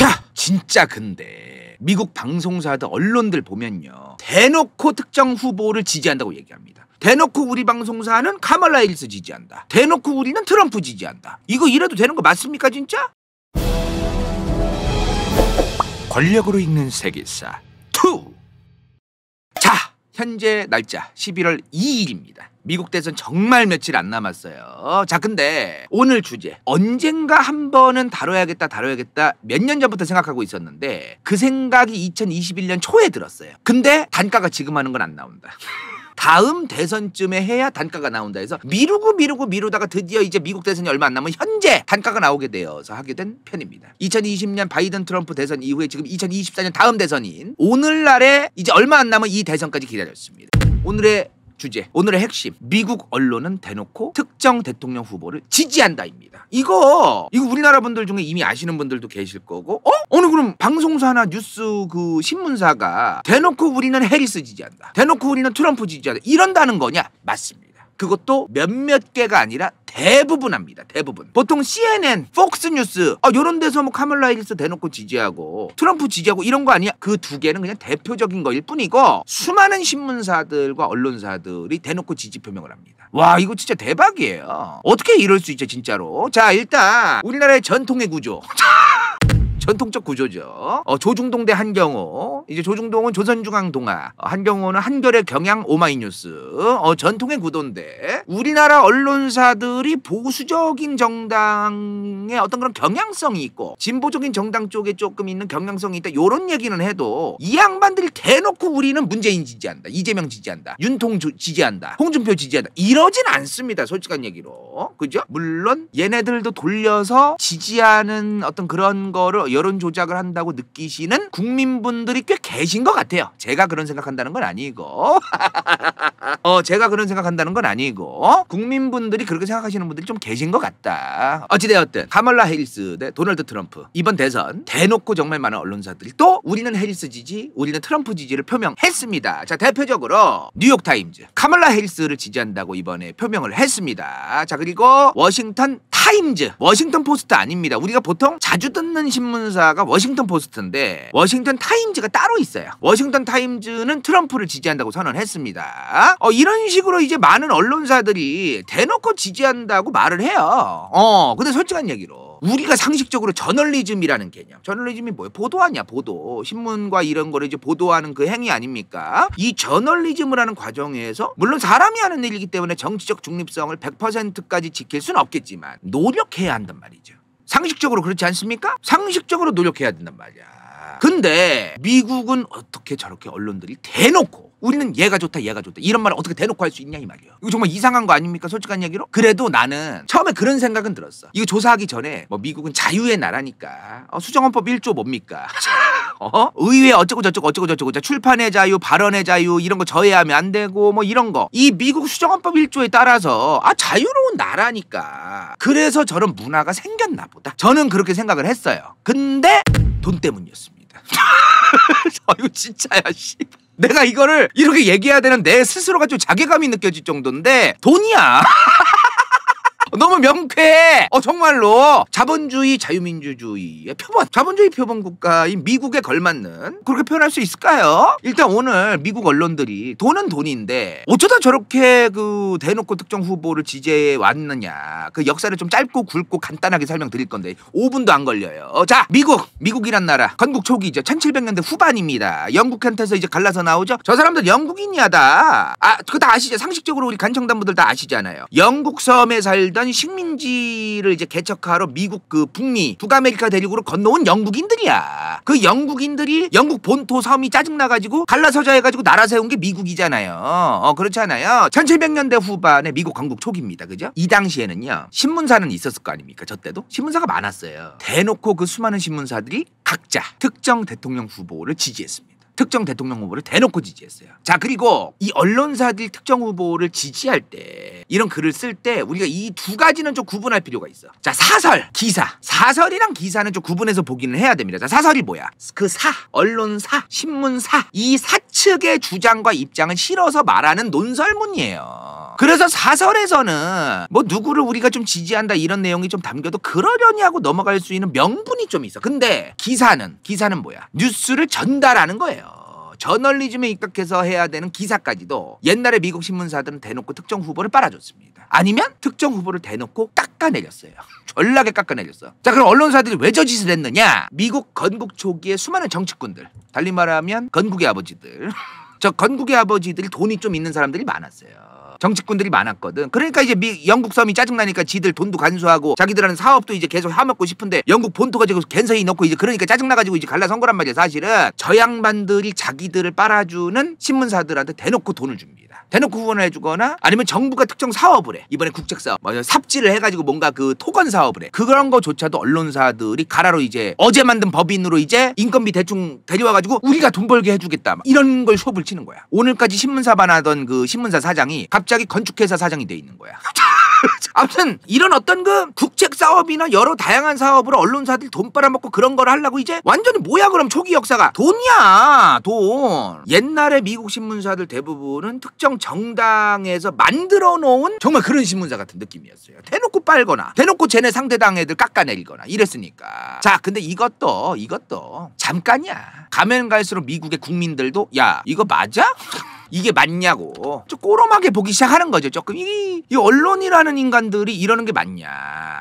자, 진짜 근데 미국 방송사들 언론들 보면요. 대놓고 특정 후보를 지지한다고 얘기합니다. 대놓고 우리 방송사는 카말라 일스 지지한다. 대놓고 우리는 트럼프 지지한다. 이거 이래도 되는 거 맞습니까, 진짜? 권력으로 읽는 세계사 2. 자, 현재 날짜 11월 2일입니다. 미국 대선 정말 며칠 안 남았어요. 자, 근데 오늘 주제. 언젠가 한 번은 다뤄야겠다, 다뤄야겠다 몇 년 전부터 생각하고 있었는데 그 생각이 2021년 초에 들었어요. 근데 단가가 지금 하는 건 안 나온다. 다음 대선쯤에 해야 단가가 나온다 해서 미루고 미루고 미루다가 드디어 이제 미국 대선이 얼마 안 남은 현재 단가가 나오게 되어서 하게 된 편입니다. 2020년 바이든 트럼프 대선 이후에 지금 2024년 다음 대선인 오늘날에 이제 얼마 안 남은 이 대선까지 기다렸습니다. 오늘의 주제 오늘의 핵심 미국 언론은 대놓고 특정 대통령 후보를 지지한다입니다. 이거 이거 우리나라 분들 중에 이미 아시는 분들도 계실 거고 어? 어느 그럼 방송사나 뉴스 그 신문사가 대놓고 우리는 해리스 지지한다. 대놓고 우리는 트럼프 지지한다. 이런다는 거냐? 맞습니다. 그것도 몇몇 개가 아니라 대부분 합니다. 대부분. 보통 CNN, Fox 폭스뉴스 아, 이런 데서 뭐 카멀라 이리스 대놓고 지지하고 트럼프 지지하고 이런 거 아니야? 그 두 개는 그냥 대표적인 거일 뿐이고 수많은 신문사들과 언론사들이 대놓고 지지 표명을 합니다. 와 이거 진짜 대박이에요. 어떻게 이럴 수 있죠 진짜로. 자 일단 우리나라의 전통의 구조. 전통적 구조죠. 어, 조중동 대 한경호. 이제 조중동은 조선중앙동아. 어, 한경호는 한결의 경향 오마이뉴스. 어, 전통의 구도인데 우리나라 언론사들이 보수적인 정당의 어떤 그런 경향성이 있고 진보적인 정당 쪽에 조금 있는 경향성이 있다. 이런 얘기는 해도 이 양반들이 대놓고 우리는 문재인 지지한다. 이재명 지지한다. 윤통 지지한다. 홍준표 지지한다. 이러진 않습니다. 솔직한 얘기로. 그죠? 물론 얘네들도 돌려서 지지하는 어떤 그런 거를 여론 조작을 한다고 느끼시는 국민분들이 꽤 계신 것 같아요. 제가 그런 생각한다는 건 아니고 어 제가 그런 생각한다는 건 아니고 어? 국민분들이 그렇게 생각하시는 분들이 좀 계신 것 같다. 어찌되었든 카멀라 헤리스대 도널드 트럼프 이번 대선 대놓고 정말 많은 언론사들이 또 우리는 헤리스 지지 우리는 트럼프 지지를 표명했습니다. 자 대표적으로 뉴욕타임즈 카멀라 헤리스를 지지한다고 이번에 표명을 했습니다. 자 그리고 워싱턴 타임즈 워싱턴 포스트 아닙니다. 우리가 보통 자주 듣는 신문 신문사가 워싱턴 포스트인데 워싱턴 타임즈가 따로 있어요. 워싱턴 타임즈는 트럼프를 지지한다고 선언했습니다. 어, 이런 식으로 이제 많은 언론사들이 대놓고 지지한다고 말을 해요. 어, 근데 솔직한 얘기로 우리가 상식적으로 저널리즘이라는 개념. 저널리즘이 뭐예요? 보도 아니야, 보도. 신문과 이런 거를 이제 보도하는 그 행위 아닙니까? 이 저널리즘을 하는 과정에서 물론 사람이 하는 일이기 때문에 정치적 중립성을 100%까지 지킬 순 없겠지만 노력해야 한단 말이죠. 상식적으로 그렇지 않습니까? 상식적으로 노력해야 된단 말이야. 근데 미국은 어떻게 저렇게 언론들이 대놓고 우리는 얘가 좋다 얘가 좋다 이런 말을 어떻게 대놓고 할 수 있냐 이 말이에요 이거 정말 이상한 거 아닙니까 솔직한 얘기로 그래도 나는 처음에 그런 생각은 들었어 이거 조사하기 전에 뭐 미국은 자유의 나라니까 어, 수정헌법 1조 뭡니까 어? 의회 어쩌고 저쩌고 어쩌고 저쩌고 출판의 자유 발언의 자유 이런 거 저해하면 안 되고 뭐 이런 거 이 미국 수정헌법 1조에 따라서 아 자유로운 나라니까 그래서 저런 문화가 생겼나 보다 저는 그렇게 생각을 했어요 근데 돈 때문이었습니다 아유 진짜야 씨. 내가 이거를 이렇게 얘기해야 되는 내 스스로가 좀 자괴감이 느껴질 정도인데 돈이야. 너무 명쾌해. 어 정말로 자본주의 자유민주주의의 예, 표본 자본주의 표본 국가인 미국에 걸맞는 그렇게 표현할 수 있을까요? 일단 오늘 미국 언론들이 돈은 돈인데 어쩌다 저렇게 그 대놓고 특정 후보를 지지해 왔느냐 그 역사를 좀 짧고 굵고 간단하게 설명드릴 건데 5분도 안 걸려요. 어, 자 미국 미국이란 나라 건국 초기죠 1700년대 후반입니다. 영국한테서 이제 갈라서 나오죠. 저 사람들 영국인이야다. 아 그거 다 아시죠? 상식적으로 우리 간청단분들다 아시잖아요. 영국 섬에 살던 단순 식민지를 이제 개척하러 미국 그 북미 북아메리카 대륙으로 건너온 영국인들이야. 그 영국인들이 영국 본토 섬이 짜증나가지고 갈라서자 해가지고 나라 세운 게 미국이잖아요. 어, 그렇잖아요. 1700년대 후반에 미국 건국 초기입니다. 그죠? 이 당시에는요. 신문사는 있었을 거 아닙니까? 저 때도? 신문사가 많았어요. 대놓고 그 수많은 신문사들이 각자 특정 대통령 후보를 지지했습니다. 특정 대통령 후보를 대놓고 지지했어요. 자 그리고 이언론사들 특정 후보를 지지할 때 이런 글을 쓸 때 우리가 이 두 가지는 좀 구분할 필요가 있어. 자 사설, 기사. 사설이랑 기사는 좀 구분해서 보기는 해야 됩니다. 자 사설이 뭐야? 그 사, 언론사, 신문사 이 사측의 주장과 입장을 실어서 말하는 논설문이에요. 그래서 사설에서는 뭐 누구를 우리가 좀 지지한다 이런 내용이 좀 담겨도 그러려니 하고 넘어갈 수 있는 명분이 좀 있어. 근데 기사는 기사는 뭐야? 뉴스를 전달하는 거예요. 저널리즘에 입각해서 해야 되는 기사까지도 옛날에 미국 신문사들은 대놓고 특정 후보를 빨아줬습니다. 아니면 특정 후보를 대놓고 깎아내렸어요. 전락에 깎아내렸어. 자 그럼 언론사들이 왜 저 짓을 했느냐? 미국 건국 초기에 수많은 정치꾼들, 달리 말하면 건국의 아버지들. 저 건국의 아버지들이 돈이 좀 있는 사람들이 많았어요. 정치꾼들이 많았거든. 그러니까 이제 미, 영국 섬이 짜증나니까 지들 돈도 간수하고 자기들하는 사업도 이제 계속 하먹고 싶은데 영국 본토가 지금 갠서히 넣고 이제 그러니까 짜증나가지고 이제 갈라선 거란 말이야 사실은. 저 양반들이 자기들을 빨아주는 신문사들한테 대놓고 돈을 줍니다. 대놓고 후원을 해주거나 아니면 정부가 특정 사업을 해. 이번에 국책사업, 뭐 삽질을 해가지고 뭔가 그 토건 사업을 해. 그런 거조차도 언론사들이 가라로 이제 어제 만든 법인으로 이제 인건비 대충 데려와가지고 우리가 돈 벌게 해주겠다. 막 이런 걸 수업을 치는 거야. 오늘까지 신문사반 하던 그 신문사 사장이 갑자기 갑자기 건축회사 사장이 돼 있는 거야. 아무튼 이런 어떤 그 국책 사업이나 여러 다양한 사업으로 언론사들 돈 빨아먹고 그런 걸 하려고 이제 완전히 뭐야 그럼 초기 역사가 돈이야 돈 옛날에 미국 신문사들 대부분은 특정 정당에서 만들어 놓은 정말 그런 신문사 같은 느낌이었어요 대놓고 빨거나 대놓고 쟤네 상대당 애들 깎아내리거나 이랬으니까 자 근데 이것도 이것도 잠깐이야 가면 갈수록 미국의 국민들도 야 이거 맞아? 이게 맞냐고 좀 꼬롬하게 보기 시작하는 거죠 조금 이, 이 언론이라는 인간들이 이러는 게 맞냐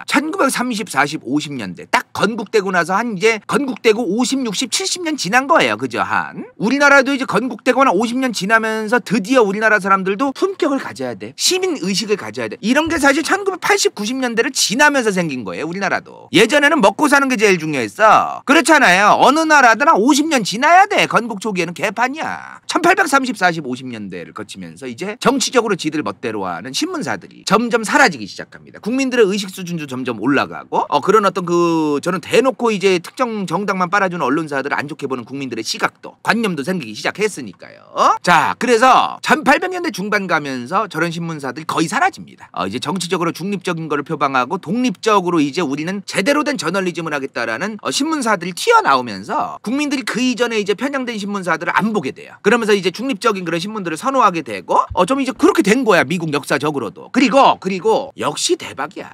1930, 40, 50년대 딱 건국되고 나서 한 이제 건국되고 50, 60, 70년 지난 거예요 그죠 한 우리나라도 이제 건국되거나 50년 지나면서 드디어 우리나라 사람들도 품격을 가져야 돼 시민 의식을 가져야 돼 이런 게 사실 1980, 90년대를 지나면서 생긴 거예요 우리나라도 예전에는 먹고 사는 게 제일 중요했어 그렇잖아요 어느 나라든 한 50년 지나야 돼 건국 초기에는 개판이야 1830, 40, 50 50년대를 거치면서 이제 정치적으로 지들 멋대로 하는 신문사들이 점점 사라지기 시작합니다. 국민들의 의식 수준도 점점 올라가고 어, 그런 어떤 그 저는 대놓고 이제 특정 정당만 빨아주는 언론사들을 안 좋게 보는 국민들의 시각도 관념도 생기기 시작했으니까요. 자 그래서 1800년대 중반 가면서 저런 신문사들이 거의 사라집니다. 어, 이제 정치적으로 중립적인 거를 표방하고 독립적으로 이제 우리는 제대로 된 저널리즘을 하겠다라는 어, 신문사들이 튀어나오면서 국민들이 그 이전에 이제 편향된 신문사들을 안 보게 돼요. 그러면서 이제 중립적인 그런 신문 사들 신문들을 선호하게 되고 어좀 이제 그렇게 된 거야 미국 역사적으로도 그리고 그리고 역시 대박이야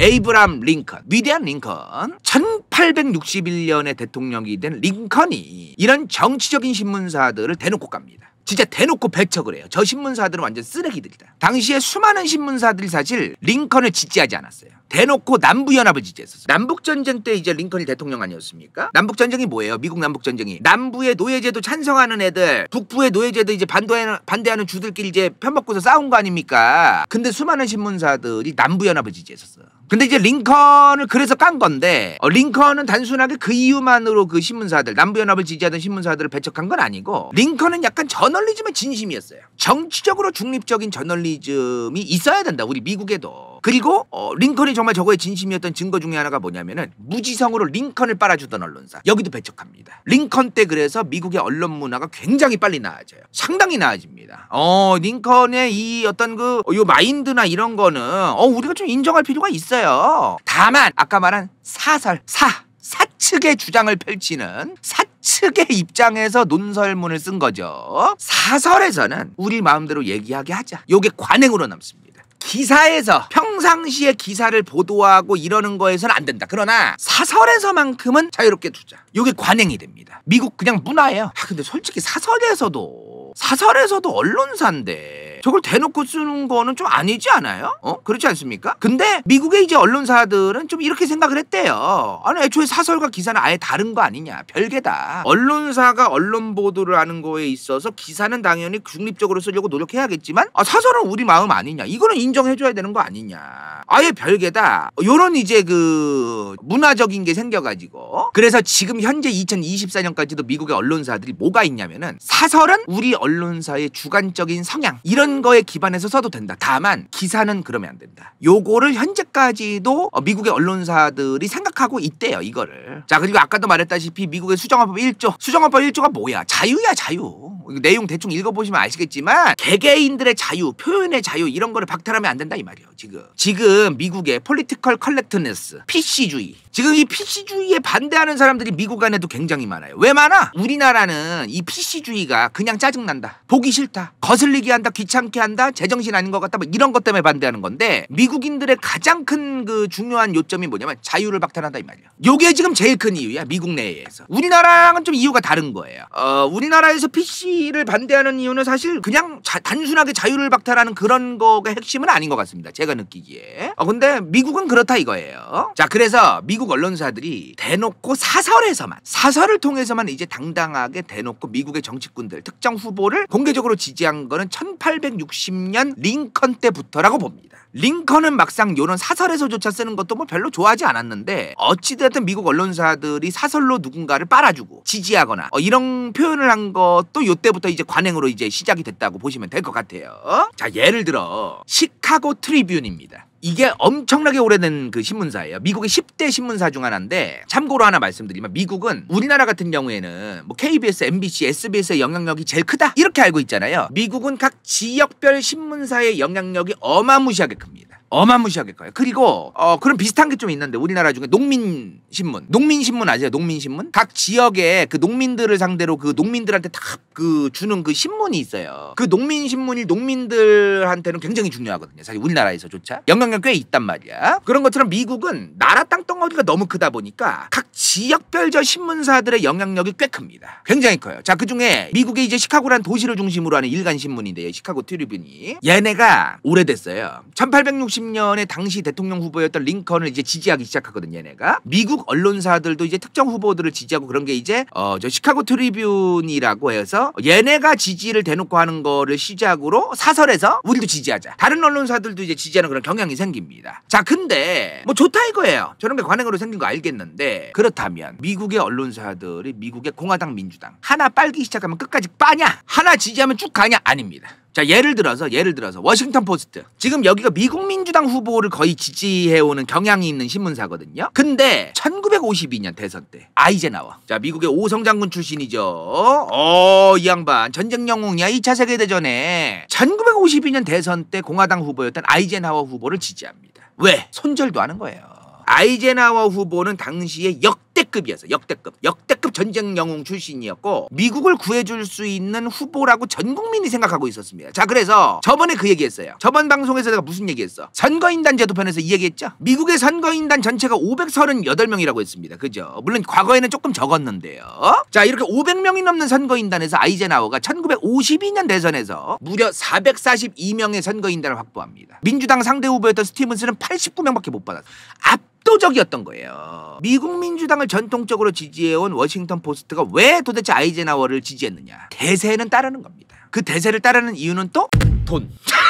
에이브람 링컨 위대한 링컨 1861년에 대통령이 된 링컨이 이런 정치적인 신문사들을 대놓고 갑니다 진짜 대놓고 배척을 해요. 저 신문사들은 완전 쓰레기들이다. 당시에 수많은 신문사들이 사실 링컨을 지지하지 않았어요. 대놓고 남부연합을 지지했었어요. 남북전쟁 때 이제 링컨이 대통령 아니었습니까? 남북전쟁이 뭐예요? 미국 남북전쟁이. 남부의 노예제도 찬성하는 애들, 북부의 노예제도 이제 반대하는, 반대하는 주들끼리 이제 편먹고서 싸운 거 아닙니까? 근데 수많은 신문사들이 남부연합을 지지했었어요. 근데 이제 링컨을 그래서 깐 건데 어, 링컨은 단순하게 그 이유만으로 그 신문사들 남부연합을 지지하던 신문사들을 배척한 건 아니고 링컨은 약간 전원 저널리즘의 진심이었어요. 정치적으로 중립적인 저널리즘이 있어야 된다. 우리 미국에도. 그리고 어, 링컨이 정말 저거의 진심이었던 증거 중에 하나가 뭐냐면은 무지성으로 링컨을 빨아주던 언론사. 여기도 배척합니다. 링컨 때 그래서 미국의 언론 문화가 굉장히 빨리 나아져요. 상당히 나아집니다. 어, 링컨의 이 어떤 그 요 마인드나 이런 거는 어, 우리가 좀 인정할 필요가 있어요. 다만 아까 말한 사설 사 사측의 주장을 펼치는 사측의 입장에서 논설문을 쓴 거죠. 사설에서는 우리 마음대로 얘기하게 하자. 요게 관행으로 남습니다. 기사에서 평상시에 기사를 보도하고 이러는 거에서는 안 된다. 그러나 사설에서만큼은 자유롭게 두자. 요게 관행이 됩니다. 미국 그냥 문화예요. 아 근데 솔직히 사설에서도 사설에서도 언론사인데 저걸 대놓고 쓰는 거는 좀 아니지 않아요? 어? 그렇지 않습니까? 근데 미국의 이제 언론사들은 좀 이렇게 생각을 했대요. 아니 애초에 사설과 기사는 아예 다른 거 아니냐. 별개다. 언론사가 언론 보도를 하는 거에 있어서 기사는 당연히 중립적으로 쓰려고 노력해야겠지만 아, 사설은 우리 마음 아니냐. 이거는 인정해줘야 되는 거 아니냐. 아예 별개다. 요런 이제 그 문화적인 게 생겨가지고 그래서 지금 현재 2024년까지도 미국의 언론사들이 뭐가 있냐면은 사설은 우리 언론사의 주관적인 성향 이런 이런 거에 기반해서 써도 된다. 다만 기사는 그러면 안 된다. 요거를 현재까지도 어, 미국의 언론사들이 생각하고 있대요. 이거를. 자 그리고 아까도 말했다시피 미국의 수정헌법 1조. 수정헌법 1조가 뭐야? 자유야 자유. 내용 대충 읽어보시면 아시겠지만 개개인들의 자유, 표현의 자유 이런 거를 박탈하면 안 된다 이 말이에요. 지금. 지금 미국의 폴리티컬 컬렉트네스, PC주의. 지금 이 PC주의에 반대하는 사람들이 미국 안에도 굉장히 많아요. 왜 많아? 우리나라는 이 PC주의가 그냥 짜증난다. 보기 싫다. 거슬리게 한다. 귀찮 귀찮게 한다, 제정신 아닌 것 같다, 뭐 이런 것 때문에 반대하는 건데 미국인들의 가장 큰 그 중요한 요점이 뭐냐면 자유를 박탈한다 이 말이야. 요게 지금 제일 큰 이유야 미국 내에서. 우리나라랑은 좀 이유가 다른 거예요. 어, 우리나라에서 PC를 반대하는 이유는 사실 그냥 자, 단순하게 자유를 박탈하는 그런 거가 핵심은 아닌 것 같습니다. 제가 느끼기에. 어, 근데 미국은 그렇다 이거예요. 자 그래서 미국 언론사들이 대놓고 사설에서만 사설을 통해서만 이제 당당하게 대놓고 미국의 정치꾼들 특정 후보를 공개적으로 지지한 거는 1800 1860년 링컨 때부터라고 봅니다. 링컨은 막상 이런 사설에서조차 쓰는 것도 뭐 별로 좋아하지 않았는데 어찌됐든 미국 언론사들이 사설로 누군가를 빨아주고 지지하거나 어 이런 표현을 한 것도 이때부터 이제 관행으로 이제 시작이 됐다고 보시면 될 것 같아요. 자 예를 들어 시카고 트리뷴입니다. 이게 엄청나게 오래된 그 신문사예요. 미국의 10대 신문사 중 하나인데 참고로 하나 말씀드리면 미국은 우리나라 같은 경우에는 뭐 KBS, MBC, SBS의 영향력이 제일 크다 이렇게 알고 있잖아요. 미국은 각 지역별 신문사의 영향력이 어마무시하게 큽니다. 어마무시하게 커요. 그리고 어 그런 비슷한 게 좀 있는데 우리나라 중에 농민 신문, 농민 신문 아세요? 농민 신문? 각 지역에 그 농민들을 상대로 그 농민들한테 다 그 주는 그 신문이 있어요. 그 농민 신문이 농민들한테는 굉장히 중요하거든요. 사실 우리나라에서조차 영향력 꽤 있단 말이야. 그런 것처럼 미국은 나라 땅덩어리가 너무 크다 보니까 각 지역별 저 신문사들의 영향력이 꽤 큽니다. 굉장히 커요. 자, 그 중에 미국의 이제 시카고란 도시를 중심으로 하는 일간 신문인데요. 시카고 트리뷴이 얘네가 오래됐어요. 1860 2 0 6 0년에 당시 대통령 후보였던 링컨을 이제 지지하기 시작하거든 얘네가 미국 언론사들도 이제 특정 후보들을 지지하고 그런 게 이제 어저 시카고 트리뷴이라고 해서 얘네가 지지를 대놓고 하는 거를 시작으로 사설에서 우리도 지지하자 다른 언론사들도 이제 지지하는 그런 경향이 생깁니다 자 근데 뭐 좋다 이거예요 저런 게 관행으로 생긴 거 알겠는데 그렇다면 미국의 언론사들이 미국의 공화당 민주당 하나 빨기 시작하면 끝까지 빠냐 하나 지지하면 쭉 가냐 아닙니다 자 예를 들어서 예를 들어서 워싱턴 포스트 지금 여기가 미국 민주당 후보를 거의 지지해오는 경향이 있는 신문사거든요. 근데 1952년 대선 때 아이젠하워 자 미국의 오성 장군 출신이죠. 어이 양반 전쟁 영웅이야 2차 세계 대전에 1952년 대선 때 공화당 후보였던 아이젠하워 후보를 지지합니다. 왜 손절도 하는 거예요. 아이젠하워 후보는 당시에 역 역대급이었어. 역대급. 역대급 전쟁 영웅 출신이었고 미국을 구해줄 수 있는 후보라고 전 국민이 생각하고 있었습니다. 자 그래서 저번에 그 얘기했어요. 저번 방송에서 내가 무슨 얘기했어? 선거인단 제도편에서 이 얘기했죠. 미국의 선거인단 전체가 538명이라고 했습니다. 그죠? 물론 과거에는 조금 적었는데요. 자 이렇게 500명이 넘는 선거인단에서 아이젠하워가 1952년 대선에서 무려 442명의 선거인단을 확보합니다. 민주당 상대 후보였던 스티븐스는 89명밖에 못 받았어. 앞 압도적이었던 거예요. 미국 민주당을 전통적으로 지지해온 워싱턴 포스트가 왜 도대체 아이젠하워를 지지했느냐. 대세는 따르는 겁니다. 그 대세를 따르는 이유는 또 돈.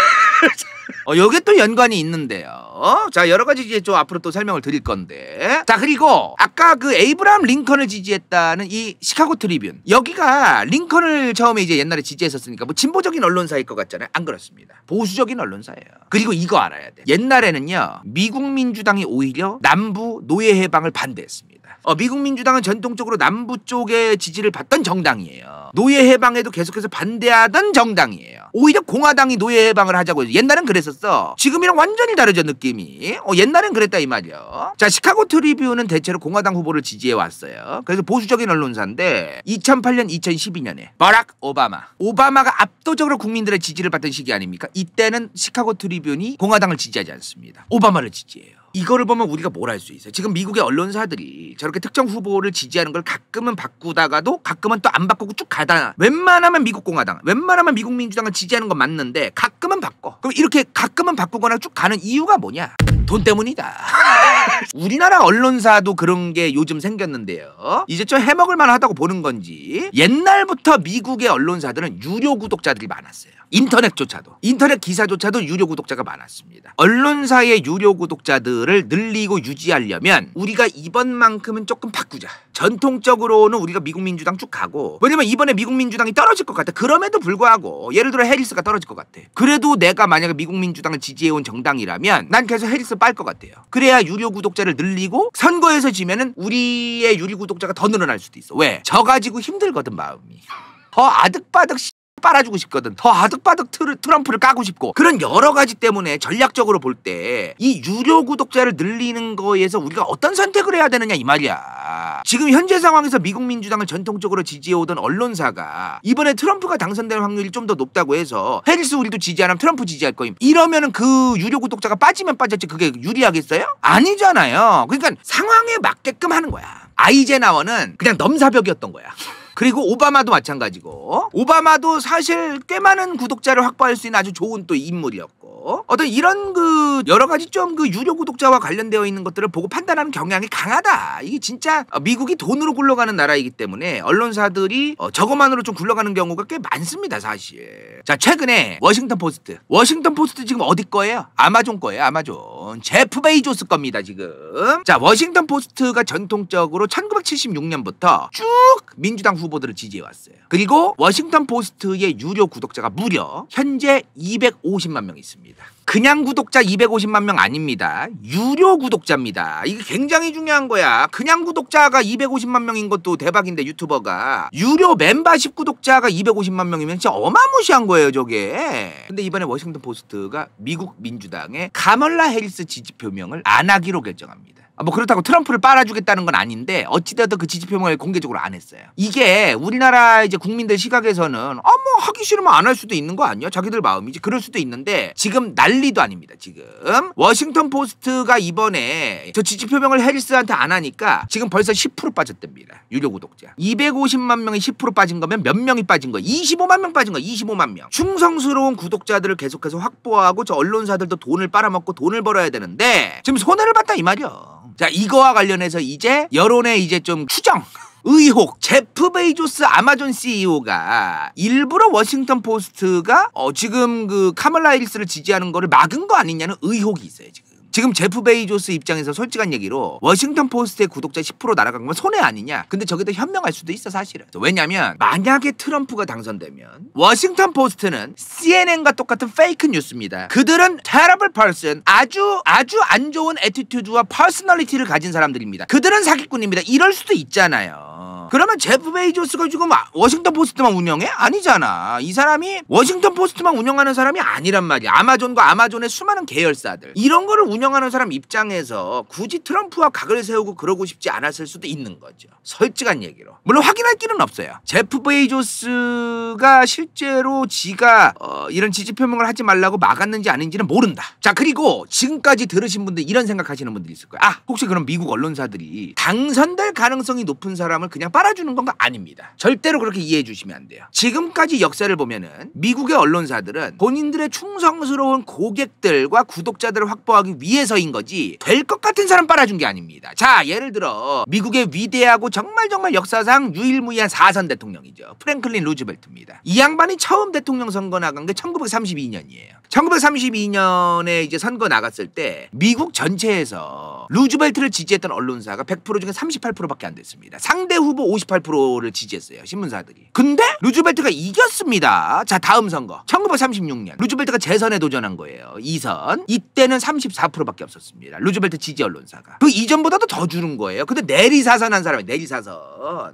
어, 요게 또 연관이 있는데요. 자, 여러 가지 이제 좀 앞으로 또 설명을 드릴 건데. 자, 그리고 아까 그 에이브람 링컨을 지지했다는 이 시카고 트리뷴. 여기가 링컨을 처음에 이제 옛날에 지지했었으니까 뭐 진보적인 언론사일 것 같잖아요. 안 그렇습니다. 보수적인 언론사예요. 그리고 이거 알아야 돼. 옛날에는요. 미국 민주당이 오히려 남부 노예 해방을 반대했습니다. 어, 미국 민주당은 전통적으로 남부 쪽의 지지를 받던 정당이에요. 노예 해방에도 계속해서 반대하던 정당이에요. 오히려 공화당이 노예 해방을 하자고 해서 옛날엔 그랬었어. 지금이랑 완전히 다르죠 느낌이. 어, 옛날엔 그랬다 이 말이요. 자 시카고 트리뷰는 대체로 공화당 후보를 지지해 왔어요. 그래서 보수적인 언론사인데 2008년 2012년에 버락 오바마 오바마가 압도적으로 국민들의 지지를 받던 시기 아닙니까? 이때는 시카고 트리뷰는 공화당을 지지하지 않습니다. 오바마를 지지해요. 이거를 보면 우리가 뭘 알 수 있어요? 지금 미국의 언론사들이 저렇게 특정 후보를 지지하는 걸 가끔은 바꾸다가도 가끔은 또 안 바꾸고 쭉 가다. 웬만하면 미국 공화당, 웬만하면 미국 민주당을 지지하는 건 맞는데 가끔은 바꿔. 그럼 이렇게 가끔은 바꾸거나 쭉 가는 이유가 뭐냐? 돈 때문이다. 우리나라 언론사도 그런 게 요즘 생겼는데요. 이제 좀 해먹을 만하다고 보는 건지 옛날부터 미국의 언론사들은 유료 구독자들이 많았어요. 인터넷조차도 인터넷 기사조차도 유료 구독자가 많았습니다. 언론사의 유료 구독자들을 늘리고 유지하려면 우리가 이번만큼은 조금 바꾸자. 전통적으로는 우리가 미국 민주당 쭉 가고 왜냐면 이번에 미국 민주당이 떨어질 것 같아. 그럼에도 불구하고 예를 들어 해리스가 떨어질 것 같아. 그래도 내가 만약에 미국 민주당을 지지해온 정당이라면 난 계속 해리스 빨것 같아요. 그래야 유료 구독자를 늘리고 선거에서 지면은 우리의 유료 구독자가 더 늘어날 수도 있어. 왜? 저 가지고 힘들거든 마음이. 더 아득바득 빨아주고 싶거든. 더 아득바득 트럼프를 까고 싶고 그런 여러 가지 때문에 전략적으로 볼 때 이 유료 구독자를 늘리는 거에서 우리가 어떤 선택을 해야 되느냐 이 말이야. 지금 현재 상황에서 미국 민주당을 전통적으로 지지해오던 언론사가 이번에 트럼프가 당선될 확률이 좀 더 높다고 해서 해리스 우리도 지지 안 하면 트럼프 지지할 거임. 이러면은 그 유료 구독자가 빠지면 빠졌지 그게 유리하겠어요? 아니잖아요. 그러니까 상황에 맞게끔 하는 거야. 아이젠하워는 그냥 넘사벽이었던 거야. 그리고 오바마도 마찬가지고 오바마도 사실 꽤 많은 구독자를 확보할 수 있는 아주 좋은 또 인물이었고 어떤 이런 그 여러 가지 좀 그 유료 구독자와 관련되어 있는 것들을 보고 판단하는 경향이 강하다. 이게 진짜 미국이 돈으로 굴러가는 나라이기 때문에 언론사들이 어 저것만으로 좀 굴러가는 경우가 꽤 많습니다, 사실. 자, 최근에 워싱턴 포스트. 워싱턴 포스트 지금 어디 거예요? 아마존 거예요, 아마존. 물론 제프 베이조스 겁니다 지금. 자 워싱턴 포스트가 전통적으로 1976년부터 쭉 민주당 후보들을 지지해왔어요. 그리고 워싱턴 포스트의 유료 구독자가 무려 현재 250만 명 있습니다. 그냥 구독자 250만 명 아닙니다. 유료 구독자입니다. 이게 굉장히 중요한 거야. 그냥 구독자가 250만 명인 것도 대박인데 유튜버가 유료 멤버십 구독자가 250만 명이면 진짜 어마무시한 거예요 저게. 근데 이번에 워싱턴 포스트가 미국 민주당의 가멀라 해리스 지지 표명을 안 하기로 결정합니다. 아, 뭐 그렇다고 트럼프를 빨아주겠다는 건 아닌데 어찌되든 그 지지 표명을 공개적으로 안 했어요. 이게 우리나라 이제 국민들 시각에서는 아뭐 어, 하기 싫으면 안 할 수도 있는 거 아니야? 자기들 마음이지. 그럴 수도 있는데 지금 난리도 아닙니다. 지금 워싱턴 포스트가 이번에 저 지지 표명을 해리스한테 안 하니까 지금 벌써 10% 빠졌답니다. 유료 구독자. 250만 명이 10% 빠진 거면 몇 명이 빠진 거야? 25만 명 빠진 거야. 25만 명. 충성스러운 구독자들을 계속해서 확보하고 저 언론사들도 돈을 빨아먹고 돈을 벌어야 되는데 지금 손해를 봤다 이 말이야. 자 이거와 관련해서 이제 여론의 이제 좀 추정 의혹 제프 베이조스 아마존 CEO가 일부러 워싱턴 포스트가 어, 지금 그 카멀라 힐스를 지지하는 거를 막은 거 아니냐는 의혹이 있어요 지금. 지금 제프 베이조스 입장에서 솔직한 얘기로 워싱턴 포스트의 구독자 10% 날아간 건 손해 아니냐. 근데 저기도 현명할 수도 있어 사실은. 왜냐면 만약에 트럼프가 당선되면 워싱턴 포스트는 CNN과 똑같은 페이크 뉴스입니다. 그들은 terrible person, 아주 아주 안 좋은 에티튜드와 퍼스널리티를 가진 사람들입니다. 그들은 사기꾼입니다. 이럴 수도 있잖아요. 그러면 제프 베이조스가 지금 아, 워싱턴 포스트만 운영해? 아니잖아. 이 사람이 워싱턴 포스트만 운영하는 사람이 아니란 말이야. 아마존과 아마존의 수많은 계열사들. 이런 거를 운영하는 사람 입장에서 굳이 트럼프와 각을 세우고 그러고 싶지 않았을 수도 있는 거죠. 솔직한 얘기로. 물론 확인할 길은 없어요. 제프 베이조스가 실제로 지가 어, 이런 지지 표명을 하지 말라고 막았는지 아닌지는 모른다. 자, 그리고 지금까지 들으신 분들 이런 생각하시는 분들 있을 거예요. 아, 혹시 그럼 미국 언론사들이 당선될 가능성이 높은 사람을 그냥 빨아주는 건가 아닙니다. 절대로 그렇게 이해해 주시면 안 돼요. 지금까지 역사를 보면은 미국의 언론사들은 본인들의 충성스러운 고객들과 구독자들을 확보하기 위해서인 거지 될 것 같은 사람 빨아준 게 아닙니다. 자 예를 들어 미국의 위대하고 정말 정말 역사상 유일무이한 4선 대통령이죠. 프랭클린 루즈벨트입니다. 이 양반이 처음 대통령 선거 나간 게 1932년이에요. 1932년에 이제 선거 나갔을 때 미국 전체에서 루즈벨트를 지지했던 언론사가 100% 중에 38%밖에 안 됐습니다. 상대 후보 58%를 지지했어요. 신문사들이. 근데 루즈벨트가 이겼습니다. 자 다음 선거. 1936년 루즈벨트가 재선에 도전한 거예요. 2선. 이때는 34%밖에 없었습니다. 루즈벨트 지지 언론사가. 그 이전보다도 더 줄은 거예요. 근데 내리사선 한 사람이 내리사선.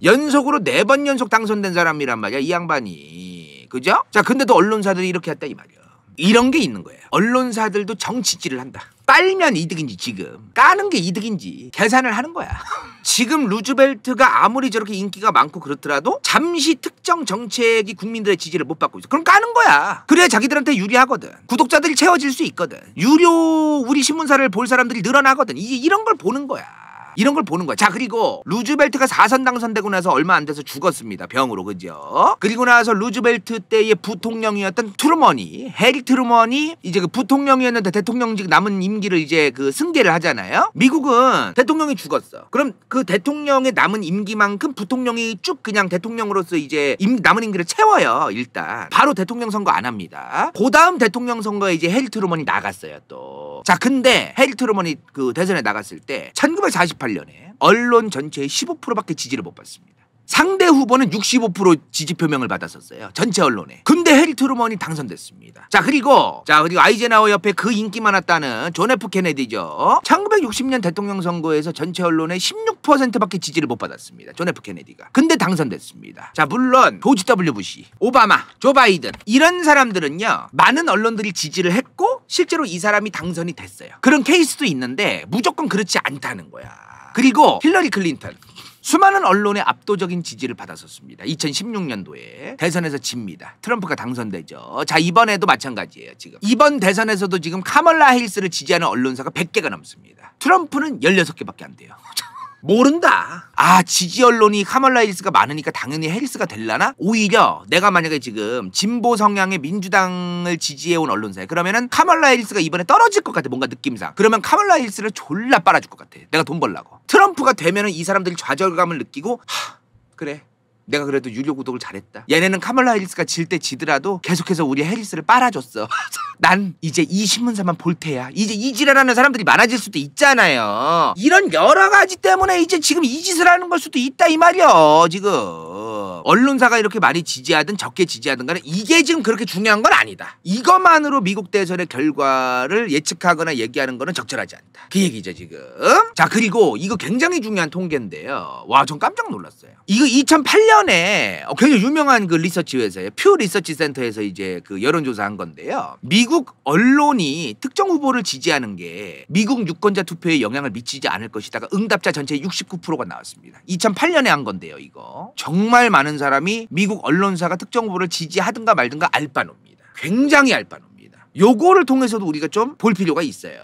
연속으로 4번 연속 당선된 사람이란 말이야. 이 양반이. 그죠? 자 근데도 언론사들이 이렇게 했다 이 말이야. 이런 게 있는 거예요. 언론사들도 정치질을 한다. 빨면 이득인지 지금 까는 게 이득인지 계산을 하는 거야. 지금 루즈벨트가 아무리 저렇게 인기가 많고 그렇더라도 잠시 특정 정책이 국민들의 지지를 못 받고 있어. 그럼 까는 거야. 그래야 자기들한테 유리하거든. 구독자들이 채워질 수 있거든. 유료 우리 신문사를 볼 사람들이 늘어나거든. 이게 이런 걸 보는 거야. 이런 걸 보는 거야. 자 그리고 루즈벨트가 4선 당선되고 나서 얼마 안 돼서 죽었습니다. 병으로 그죠? 그리고 나서 루즈벨트 때의 부통령이었던 트루먼이 해리 트루먼이 이제 그 부통령이었는데 대통령직 남은 임기를 이제 그 승계를 하잖아요. 미국은 대통령이 죽었어. 그럼 그 대통령의 남은 임기만큼 부통령이 쭉 그냥 대통령으로서 이제 임, 남은 임기를 채워요. 일단 바로 대통령 선거 안 합니다. 그 다음 대통령 선거에 이제 해리 트루먼이 나갔어요 또. 자, 근데 해리 트루먼이 그 대선에 나갔을 때 1948년에 언론 전체의 15%밖에 지지를 못 받습니다. 상대 후보는 65% 지지 표명을 받았었어요. 전체 언론에. 근데 해리 트루먼이 당선됐습니다. 자 그리고 자 그리고 아이젠하워 옆에 그 인기 많았다는 존 F 케네디죠. 1960년 대통령 선거에서 전체 언론의 16%밖에 지지를 못 받았습니다. 존 F 케네디가. 근데 당선됐습니다. 자 물론 조지 W 부시, 오바마, 조 바이든 이런 사람들은요 많은 언론들이 지지를 했고 실제로 이 사람이 당선이 됐어요. 그런 케이스도 있는데 무조건 그렇지 않다는 거야. 그리고 힐러리 클린턴. 수많은 언론의 압도적인 지지를 받았었습니다. 2016년도에 대선에서 집니다. 트럼프가 당선되죠. 자 이번에도 마찬가지예요. 지금 이번 대선에서도 지금 카멀라 힐스를 지지하는 언론사가 100개가 넘습니다. 트럼프는 16개밖에 안 돼요. 모른다. 아 지지 언론이 카멀라 해리스가 많으니까 당연히 헬스가 될라나? 오히려 내가 만약에 지금 진보 성향의 민주당을 지지해온 언론사에 그러면은 카멀라 해리스가 이번에 떨어질 것 같아 뭔가 느낌상. 그러면 카멀라 해리스를 졸라 빨아줄 것 같아. 내가 돈 벌라고. 트럼프가 되면은 이 사람들이 좌절감을 느끼고 하 그래 내가 그래도 유료 구독을 잘했다. 얘네는 카멀라 해리스가 질 때 지더라도 계속해서 우리 해리스를 빨아줬어. 난 이제 이 신문사만 볼 테야. 이제 이 지랄하는 사람들이 많아질 수도 있잖아요. 이런 여러 가지 때문에 이제 지금 이 짓을 하는 걸 수도 있다 이 말이야 지금. 언론사가 이렇게 많이 지지하든 적게 지지하든 간에 이게 지금 그렇게 중요한 건 아니다. 이것만으로 미국 대선의 결과를 예측하거나 얘기하는 거는 적절하지 않다. 그 얘기죠 지금. 자 그리고 이거 굉장히 중요한 통계인데요. 와 전 깜짝 놀랐어요. 이거 2008년 2 0 0 1년에 굉장히 유명한 그 리서치 회사예요. 퓨 리서치 센터에서 이제 그 여론조사한 건데요. 미국 언론이 특정 후보를 지지하는 게 미국 유권자 투표에 영향을 미치지 않을 것이다가 응답자 전체의 69%가 나왔습니다. 2008년에 한 건데요, 이거. 정말 많은 사람이 미국 언론사가 특정 후보를 지지하든가 말든가 알바놉니다. 굉장히 알바놉니다. 요거를 통해서도 우리가 좀 볼 필요가 있어요.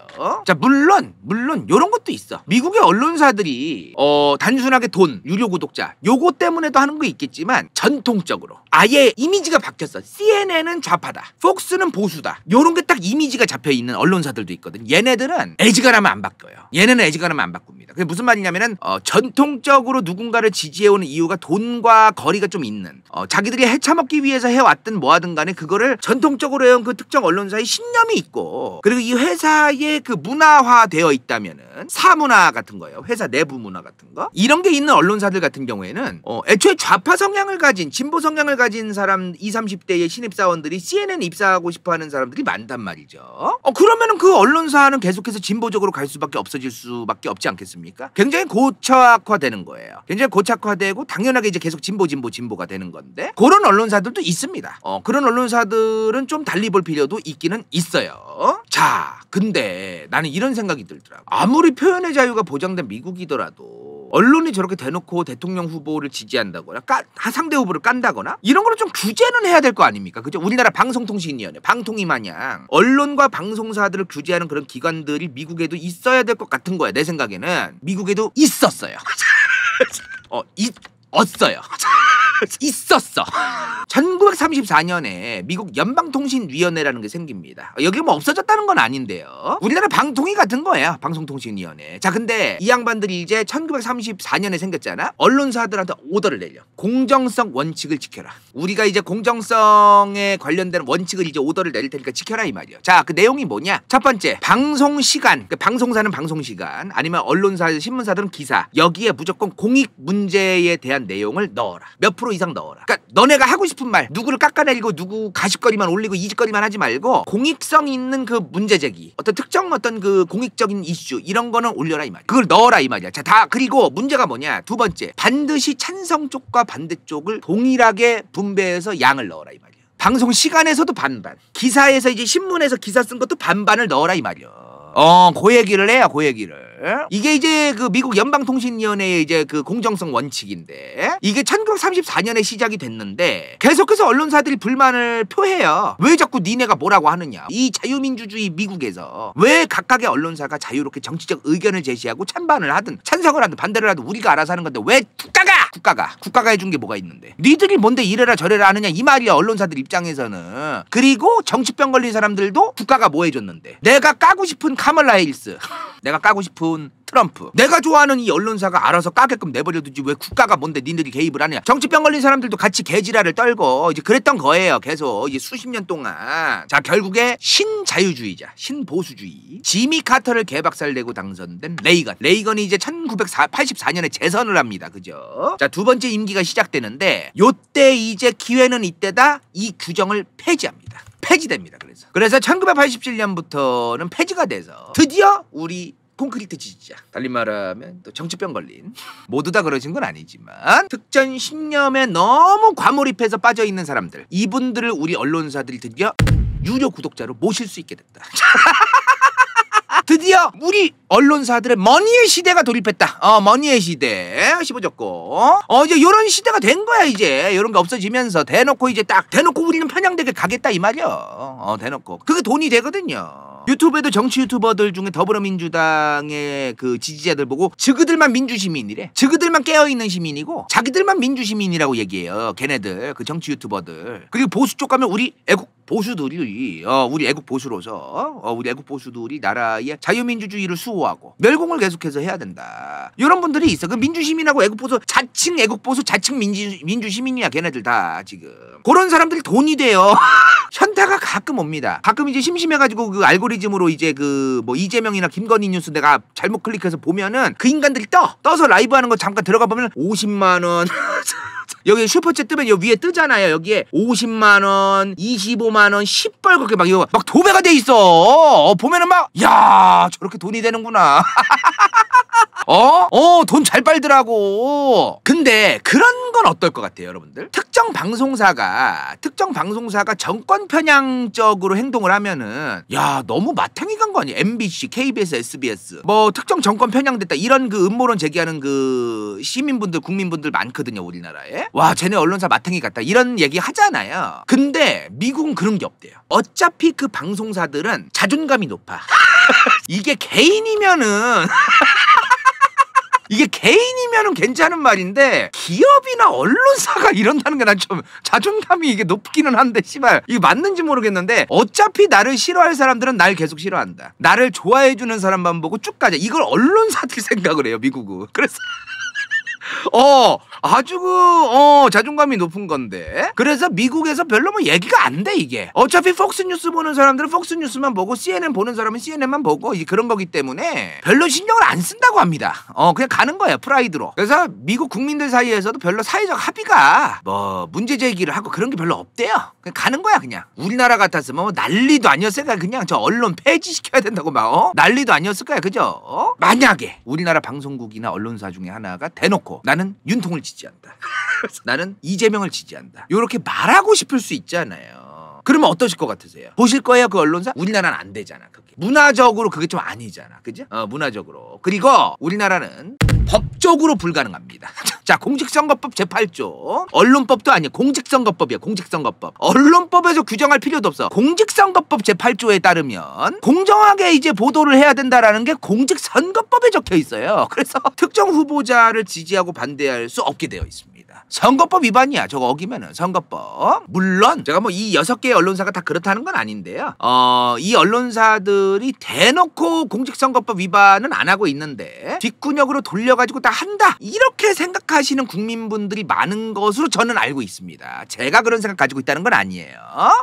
자 물론 물론 요런 것도 있어. 미국의 언론사들이 어 단순하게 돈 유료 구독자 요거 때문에도 하는 거 있겠지만 전통적으로 아예 이미지가 바뀌었어. CNN은 좌파다. 폭스는 보수다. 요런 게 딱 이미지가 잡혀 있는 언론사들도 있거든. 얘네들은 애지가라면 안 바뀌어요. 얘네는 애지가라면 안 바꿉니다. 그게 무슨 말이냐면은 어, 전통적으로 누군가를 지지해오는 이유가 돈과 거리가 좀 있는 어, 자기들이 해쳐먹기 위해서 해왔든 뭐하든 간에 그거를 전통적으로 해온 그 특정 언론사 회사의 신념이 있고 그리고 이회사의그 문화화되어 있다면은 사문화 같은 거예요. 회사 내부 문화 같은 거. 이런 게 있는 언론사들 같은 경우에는 어, 애초에 좌파 성향을 가진 진보 성향을 가진 사람 20, 30대의 신입사원들이 CNN 입사하고 싶어 하는 사람들이 많단 말이죠. 어, 그러면은 그 언론사는 계속해서 진보적으로 갈 수밖에 없어질 수밖에 없지 않겠습니까? 굉장히 고착화되는 거예요. 굉장히 고착화되고 당연하게 이제 계속 진보 진보 진보가 되는 건데 그런 언론사들도 있습니다. 어, 그런 언론사들은 좀 달리 볼 필요도 있기는 있기는 있어요. 자, 근데 나는 이런 생각이 들더라고. 아무리 표현의 자유가 보장된 미국이더라도 언론이 저렇게 대놓고 대통령 후보를 지지한다거나 까, 아, 상대 후보를 깐다거나 이런 거는 좀 규제는 해야 될 거 아닙니까? 그죠? 우리나라 방송통신위원회, 방통위 마냥 언론과 방송사들을 규제하는 그런 기관들이 미국에도 있어야 될 것 같은 거야. 내 생각에는 미국에도 있었어요. 어, 있 얻어요. 있었어. 1934년에 미국 연방통신위원회라는 게 생깁니다. 여기 뭐 없어졌다는 건 아닌데요. 우리나라 방통위 같은 거예요. 방송통신위원회. 자, 근데 이 양반들이 이제 1934년에 생겼잖아. 언론사들한테 오더를 내려. 공정성 원칙을 지켜라. 우리가 이제 공정성에 관련된 원칙을 이제 오더를 내릴 테니까 지켜라 이 말이에요. 자, 그 내용이 뭐냐? 첫 번째, 방송 시간. 그 방송사는 방송 시간, 아니면 언론사, 신문사들은 기사. 여기에 무조건 공익 문제에 대한 관한 내용을 넣어라. 몇 프로 이상 넣어라. 그러니까 너네가 하고 싶은 말 누구를 깎아내리고 누구 가십거리만 올리고 이직거리만 하지 말고 공익성 있는 그 문제 제기 어떤 특정 어떤 그 공익적인 이슈 이런 거는 올려라 이 말이야. 그걸 넣어라 이 말이야. 자 다 그리고 문제가 뭐냐 두 번째 반드시 찬성 쪽과 반대쪽을 동일하게 분배해서 양을 넣어라 이 말이야. 방송 시간에서도 반반 기사에서 이제 신문에서 기사 쓴 것도 반반을 넣어라 이 말이야. 어고 얘기를 해야 고 얘기를. 예? 이게 이제 그 미국 연방통신위원회의 이제 그 공정성 원칙인데 이게 1934년에 시작이 됐는데 계속해서 언론사들이 불만을 표해요. 왜 자꾸 니네가 뭐라고 하느냐. 이 자유민주주의 미국에서 왜 각각의 언론사가 자유롭게 정치적 의견을 제시하고 찬반을 하든 찬성을 하든 반대를 하든 우리가 알아서 하는 건데 왜 국가가 국가가 국가가 해준 게 뭐가 있는데 니들이 뭔데 이래라 저래라 하느냐 이 말이야 언론사들 입장에서는 그리고 정치병 걸린 사람들도 국가가 뭐 해줬는데 내가 까고 싶은 카멀라 헤스 내가 까고 싶은 어려 트럼프. 내가 좋아하는 이 언론사가 알아서 까게끔 내버려두지 왜 국가가 뭔데 니들이 개입을 하냐. 정치병 걸린 사람들도 같이 개지랄을 떨고 이제 그랬던 거예요. 계속 이제 수십 년 동안. 자 결국에 신자유주의자, 신보수주의. 지미 카터를 개박살내고 당선된 레이건. 레이건이 이제 1984년에 재선을 합니다. 그죠? 자 두 번째 임기가 시작되는데 요때 이제 기회는 이때다 이 규정을 폐지합니다. 폐지됩니다. 그래서 그래서 1987년부터는 폐지가 돼서 드디어 우리 콘크리트 지지자 달리 말하면 또 정치병 걸린 모두 다 그러신 건 아니지만 특전 신념에 너무 과몰입해서 빠져있는 사람들 이분들을 우리 언론사들이 드디어 유료 구독자로 모실 수 있게 됐다 드디어 우리 언론사들의 머니의 시대가 돌입했다. 어, 머니의 시대 씹어졌고, 어 이제 요런 시대가 된 거야 이제 요런게 없어지면서 대놓고 이제 딱 대놓고 우리는 편향되게 가겠다 이 말이야. 어, 대놓고 그게 돈이 되거든요. 유튜브에도 정치 유튜버들 중에 더불어민주당의 그 지지자들 보고 저그들만 민주 시민이래. 저그들만 깨어 있는 시민이고 자기들만 민주 시민이라고 얘기해요. 걔네들 그 정치 유튜버들. 그리고 보수 쪽 가면 우리 애국 보수들이 어, 우리 애국 보수로서 어, 우리 애국 보수들이 나라의 자유민주주의를 수호하고 멸공을 계속해서 해야 된다. 이런 분들이 있어. 그 민주시민하고 애국 보수 자칭 애국 보수 자칭 민주 민주시민이야 걔네들 다 지금 그런 사람들이 돈이 돼요. 현타가 가끔 옵니다. 가끔 이제 심심해가지고 그 알고리즘으로 이제 그 뭐 이재명이나 김건희 뉴스 내가 잘못 클릭해서 보면은 그 인간들이 떠 떠서 라이브 하는 거 잠깐 들어가 보면 50만 원. 여기 슈퍼챗 뜨면 여기 위에 뜨잖아요. 여기에 50만 원, 25만 원, 10벌 그렇게 막 이거 막 도배가 돼 있어. 어, 보면은 막 야, 저렇게 돈이 되는구나. 어? 어, 돈 잘 빨더라고. 근데 그런 건 어떨 것 같아요, 여러분들? 특정 방송사가 특정 방송사가 정권 편향적으로 행동을 하면은 야, 너무 마탱이 간 거 아니야? MBC, KBS, SBS. 뭐 특정 정권 편향됐다 이런 그 음모론 제기하는 그 시민분들, 국민분들 많거든요, 우리나라에. 와, 쟤네 언론사 마탱이 같다. 이런 얘기 하잖아요. 근데 미국은 그런 게 없대요. 어차피 그 방송사들은 자존감이 높아. 이게 개인이면은 이게 개인이면은 괜찮은 말인데 기업이나 언론사가 이런다는 게 난 좀 자존감이 이게 높기는 한데 씨발 이게 맞는지 모르겠는데 어차피 나를 싫어할 사람들은 날 계속 싫어한다. 나를 좋아해 주는 사람만 보고 쭉 가자. 이걸 언론사들 생각을 해요 미국은. 그래서 어, 아주 그, 어, 자존감이 높은 건데. 그래서 미국에서 별로 뭐 얘기가 안 돼, 이게. 어차피 폭스뉴스 보는 사람들은 폭스뉴스만 보고 CNN 보는 사람은 CNN만 보고 이제 그런 거기 때문에 별로 신경을 안 쓴다고 합니다. 어, 그냥 가는 거예요, 프라이드로. 그래서 미국 국민들 사이에서도 별로 사회적 합의가 뭐 문제 제기를 하고 그런 게 별로 없대요. 그냥 가는 거야, 그냥. 우리나라 같았으면 뭐 난리도 아니었을 거야. 그냥 저 언론 폐지시켜야 된다고 막, 어? 난리도 아니었을 거야, 그죠? 어? 만약에 우리나라 방송국이나 언론사 중에 하나가 대놓고 나는 윤통을 지지한다. 나는 이재명을 지지한다. 이렇게 말하고 싶을 수 있잖아요. 그러면 어떠실 것 같으세요? 보실 거예요 그 언론사? 우리나라는 안 되잖아 그게. 문화적으로 그게 좀 아니잖아 그죠? 어 문화적으로. 그리고 우리나라는 법적으로 불가능합니다. 자, 공직선거법 제8조. 언론법도 아니야. 공직선거법이야. 공직선거법. 언론법에서 규정할 필요도 없어. 공직선거법 제8조에 따르면 공정하게 이제 보도를 해야 된다라는 게 공직선거법에 적혀 있어요. 그래서 특정 후보자를 지지하고 반대할 수 없게 되어 있습니다. 선거법 위반이야. 저거 어기면은 선거법. 물론 제가 뭐 이 여섯 개의 언론사가 다 그렇다는 건 아닌데요. 어, 이 언론사들이 대놓고 공직선거법 위반은 안 하고 있는데 뒷구역으로 돌려가지고 다 한다. 이렇게 생각하시는 국민분들이 많은 것으로 저는 알고 있습니다. 제가 그런 생각 가지고 있다는 건 아니에요.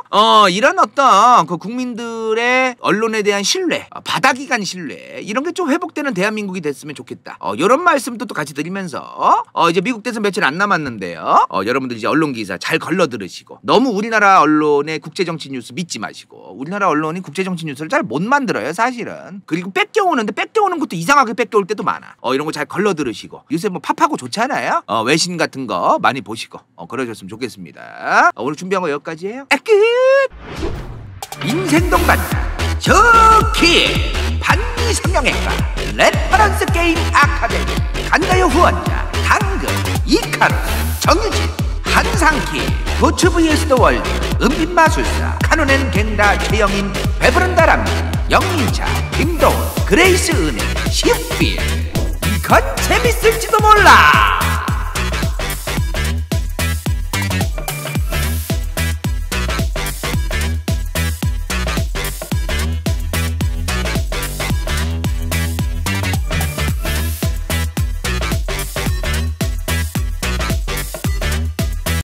어, 이런 어떤 그 국민들의 언론에 대한 신뢰, 어, 바닥이 간 신뢰 이런 게 좀 회복되는 대한민국이 됐으면 좋겠다. 어, 이런 말씀도 또 같이 드리면서 어, 이제 미국 대선 며칠 안 남았는데 보시요 어, 여러분들 이제 언론 기사 잘 걸러 들으시고 너무 우리나라 언론의 국제 정치 뉴스 믿지 마시고 우리나라 언론이 국제 정치 뉴스를 잘 못 만들어요 사실은. 그리고 뺏겨오는데 뺏겨오는 것도 이상하게 뺏겨올 때도 많아. 어, 이런 거 잘 걸러 들으시고 요새 뭐 팝하고 좋잖아요. 어, 외신 같은 거 많이 보시고 어, 그러셨으면 좋겠습니다. 어, 오늘 준비한 거 여기까지예요. 아, 끝. 인생동 반장 저키 반미성형외과 레퍼런스 게임 아카데미 간다요 후원자 당근 이카루 정유진, 한상키, 도츠 vs 더 월드, 은빛마술사, 카노넨 갱다 최영인, 배부른 다람쥐, 영민차, 김동훈, 그레이스 은행 시필 이건 재밌을지도 몰라!